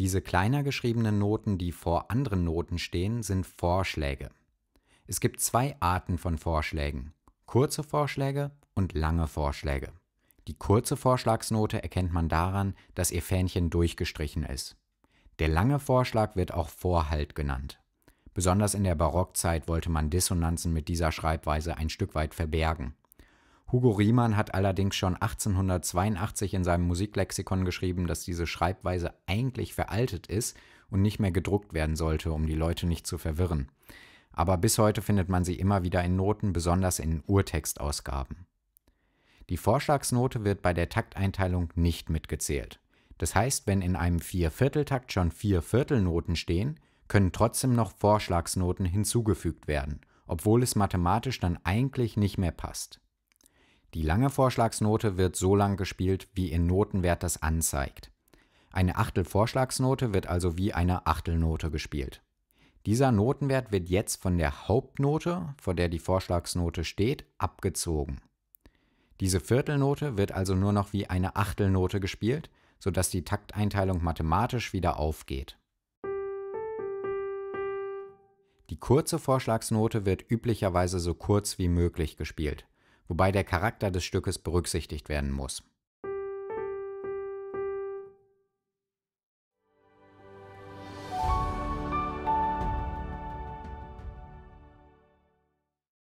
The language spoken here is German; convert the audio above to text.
Diese kleiner geschriebenen Noten, die vor anderen Noten stehen, sind Vorschläge. Es gibt zwei Arten von Vorschlägen, kurze Vorschläge und lange Vorschläge. Die kurze Vorschlagsnote erkennt man daran, dass ihr Fähnchen durchgestrichen ist. Der lange Vorschlag wird auch Vorhalt genannt. Besonders in der Barockzeit wollte man Dissonanzen mit dieser Schreibweise ein Stück weit verbergen. Hugo Riemann hat allerdings schon 1882 in seinem Musiklexikon geschrieben, dass diese Schreibweise eigentlich veraltet ist und nicht mehr gedruckt werden sollte, um die Leute nicht zu verwirren. Aber bis heute findet man sie immer wieder in Noten, besonders in Urtextausgaben. Die Vorschlagsnote wird bei der Takteinteilung nicht mitgezählt. Das heißt, wenn in einem Viervierteltakt schon vier Viertelnoten stehen, können trotzdem noch Vorschlagsnoten hinzugefügt werden, obwohl es mathematisch dann eigentlich nicht mehr passt. Die lange Vorschlagsnote wird so lang gespielt, wie ihr Notenwert das anzeigt. Eine Achtel-Vorschlagsnote wird also wie eine Achtelnote gespielt. Dieser Notenwert wird jetzt von der Hauptnote, vor der die Vorschlagsnote steht, abgezogen. Diese Viertelnote wird also nur noch wie eine Achtelnote gespielt, sodass die Takteinteilung mathematisch wieder aufgeht. Die kurze Vorschlagsnote wird üblicherweise so kurz wie möglich gespielt, wobei der Charakter des Stückes berücksichtigt werden muss